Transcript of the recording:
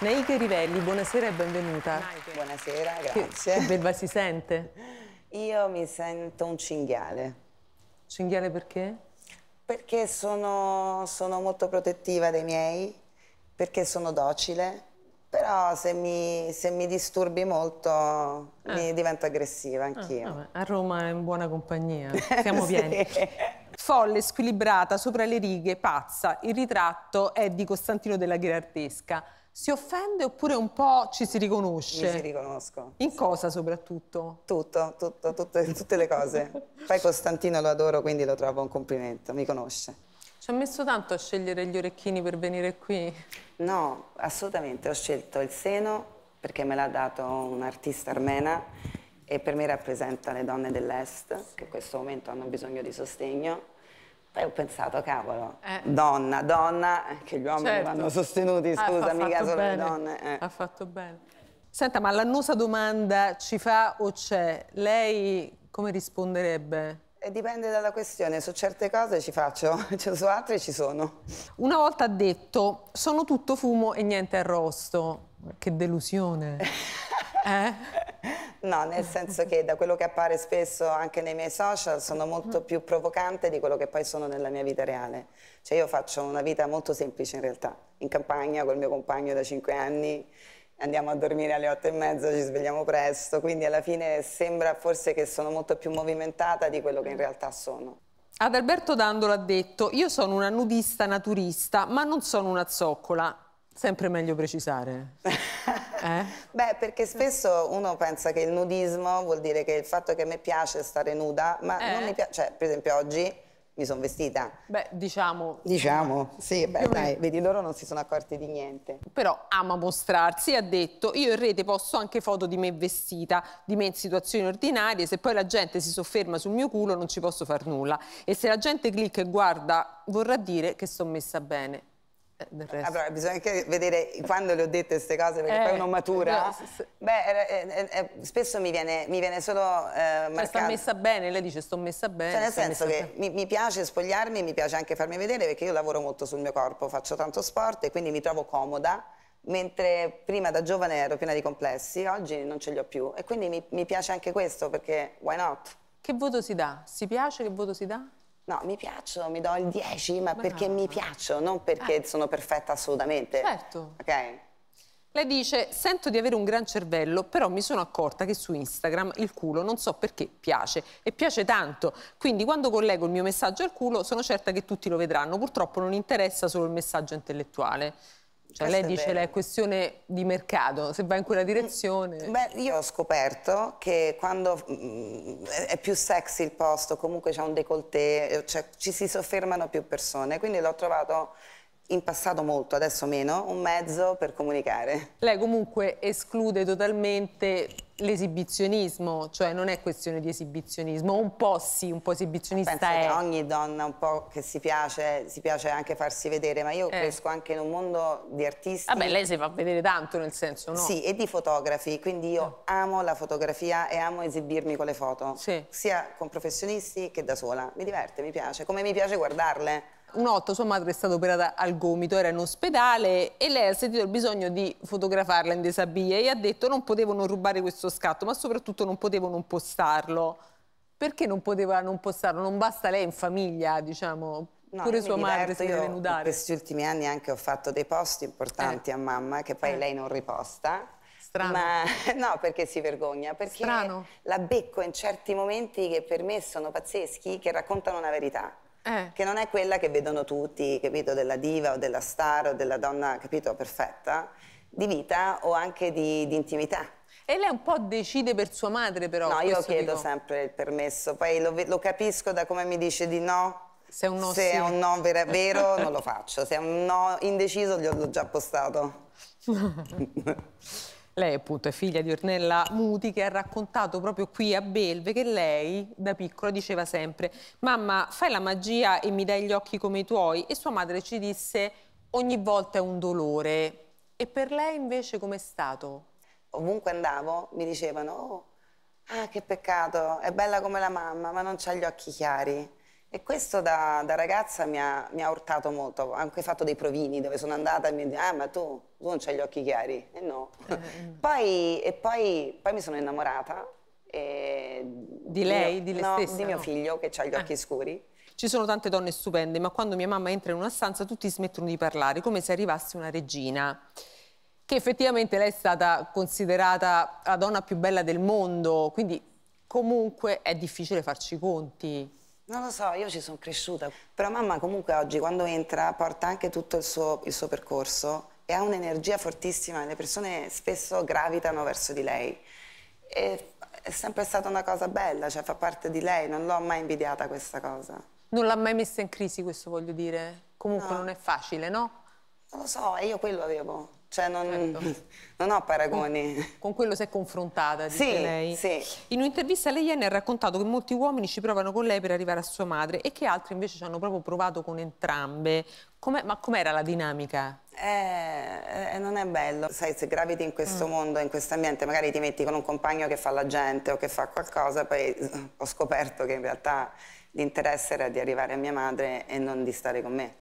Naike Rivelli, buonasera e benvenuta. Buonasera, grazie. Che, che belva si sente? Io mi sento un cinghiale. Cinghiale perché? Perché sono, sono molto protettiva dei miei, perché sono docile, però se mi, se mi disturbi molto ah. mi divento aggressiva ah, anch'io. Ah, a Roma è in buona compagnia, siamo sì. pieni. Folle, squilibrata, sopra le righe, pazza, il ritratto è di Costantino della Gherardesca si offende oppure un po' ci si riconosce? Mi si riconosco. In sì. cosa soprattutto? Tutto, tutto, tutto tutte le cose. Poi Costantino lo adoro, quindi lo trovo un complimento, mi conosce. Ci ha messo tanto a scegliere gli orecchini per venire qui? No, assolutamente, ho scelto il seno perché me l'ha dato un'artista armena e per me rappresenta le donne dell'Est che in questo momento hanno bisogno di sostegno poi ho pensato, cavolo, eh. donna, donna, che gli uomini certo. vanno sostenuti, scusa, mica solo le donne. Eh. Ha fatto bene. Senta, ma l'annosa domanda ci fa o c'è? Lei come risponderebbe? E eh, dipende dalla questione, su certe cose ci faccio, cioè, su altre ci sono. Una volta ha detto, sono tutto fumo e niente arrosto. Che delusione. eh? No, nel senso che da quello che appare spesso anche nei miei social sono molto mm. più provocante di quello che poi sono nella mia vita reale. Cioè io faccio una vita molto semplice in realtà, in campagna col mio compagno da cinque anni, andiamo a dormire alle otto e mezza, ci svegliamo presto, quindi alla fine sembra forse che sono molto più movimentata di quello che in mm. realtà sono. Adalberto Dandolo ha detto, io sono una nudista naturista, ma non sono una zoccola. Sempre meglio precisare. Eh? Beh, perché spesso uno pensa che il nudismo vuol dire che il fatto che a me piace stare nuda, ma eh? non mi piace, cioè, per esempio oggi mi sono vestita. Beh, diciamo. Diciamo, sì, beh, dai, vedi, loro non si sono accorti di niente. Però ama mostrarsi, ha detto, io in rete posto anche foto di me vestita, di me in situazioni ordinarie, se poi la gente si sofferma sul mio culo non ci posso far nulla. E se la gente clicca e guarda, vorrà dire che sono messa bene. Eh, allora, bisogna anche vedere quando le ho dette queste cose, perché eh, poi uno matura. No, se... Beh, eh, eh, eh, spesso mi viene, mi viene solo eh, cioè, sta messa bene, lei dice sto messa cioè, bene. Cioè, nel senso che mi, mi, piace spogliarmi, mi piace anche farmi vedere, perché io lavoro molto sul mio corpo, faccio tanto sport e quindi mi trovo comoda, mentre prima da giovane ero piena di complessi, oggi non ce li ho più. E quindi mi, mi piace anche questo, perché why not? Che voto si dà? Si piace? Che voto si dà? No, mi piaccio, mi do il 10, ma, ma perché no, mi no. piaccio, non perché eh. sono perfetta assolutamente. Certo. Ok? Lei dice, sento di avere un gran cervello, però mi sono accorta che su Instagram il culo non so perché piace e piace tanto. Quindi quando collego il mio messaggio al culo sono certa che tutti lo vedranno. Purtroppo non interessa solo il messaggio intellettuale. Cioè, lei dice che è questione di mercato, se va in quella direzione... Mm, beh, io ho scoperto che quando mm, è più sexy il posto, comunque c'è un décolleté, eh, cioè, ci si soffermano più persone, quindi l'ho trovato in passato molto, adesso meno, un mezzo per comunicare. Lei comunque esclude totalmente l'esibizionismo, cioè non è questione di esibizionismo, un po' sì, un po' esibizionista Penso è. Che ogni donna un po' che si piace, si piace anche farsi vedere, ma io eh. cresco anche in un mondo di artisti. Vabbè, lei si fa vedere tanto nel senso, no? Sì, e di fotografi, quindi io eh. amo la fotografia e amo esibirmi con le foto, sì. sia con professionisti che da sola. Mi diverte, mi piace, come mi piace guardarle. Notte sua madre è stata operata al gomito, era in ospedale e lei ha sentito il bisogno di fotografarla in desabille e ha detto non potevano rubare questo scatto, ma soprattutto non potevano non postarlo. Perché non poteva non postarlo? Non basta lei in famiglia, diciamo. No, Pure sua madre si deve nudare. In questi ultimi anni anche ho fatto dei post importanti eh. a mamma che poi eh. lei non riposta. Strano. Ma no, perché si vergogna, perché Strano. la becco in certi momenti che per me sono pazzeschi, che raccontano una verità. Eh. che non è quella che vedono tutti, capito, della diva o della star o della donna, capito, perfetta, di vita o anche di, di intimità. E lei un po' decide per sua madre però. No, io chiedo dico. sempre il permesso, poi lo, lo capisco da come mi dice di no, se è un no, se sì. è un no vera, vero, non lo faccio, se è un no indeciso gliel'ho già postato. Lei appunto è figlia di Ornella Muti, che ha raccontato proprio qui a Belve che lei da piccola diceva sempre «Mamma, fai la magia e mi dai gli occhi come i tuoi?» e sua madre ci disse «Ogni volta è un dolore». E per lei invece com'è stato? Ovunque andavo mi dicevano «Oh, ah, che peccato, è bella come la mamma, ma non ha gli occhi chiari». E questo da, da ragazza mi ha, mi ha, urtato molto, ho anche fatto dei provini dove sono andata e mi detto ah ma tu, tu non hai gli occhi chiari, e no. Mm, mm, mm. poi, e poi, poi mi sono innamorata. di lei? Mio, di lei no, stessa? di mio no. figlio che ha gli ah. occhi ah. scuri. Ci sono tante donne stupende, ma quando mia mamma entra in una stanza tutti smettono di parlare, come se arrivasse una regina che effettivamente lei è stata considerata la donna più bella del mondo, quindi comunque è difficile farci i conti. Non lo so, io ci sono cresciuta, però mamma comunque oggi quando entra porta anche tutto il suo, il suo percorso e ha un'energia fortissima, le persone spesso gravitano verso di lei. E è sempre stata una cosa bella, cioè fa parte di lei, non l'ho mai invidiata questa cosa. Non l'ha mai messa in crisi questo voglio dire? Comunque no. non è facile, no? Non lo so, io quello avevo. Cioè non, certo. non, ho paragoni. Con, con quello si è confrontata, dice sì, lei. Sì. In un'intervista lei ha raccontato che molti uomini ci provano con lei per arrivare a sua madre e che altri invece ci hanno proprio provato con entrambe. Com ma com'era la dinamica? Eh, eh, non è bello. Sai, se graviti in questo mm. mondo, in questo ambiente, magari ti metti con un compagno che fa la gente o che fa qualcosa, poi eh, ho scoperto che in realtà l'interesse era di arrivare a mia madre e non di stare con me.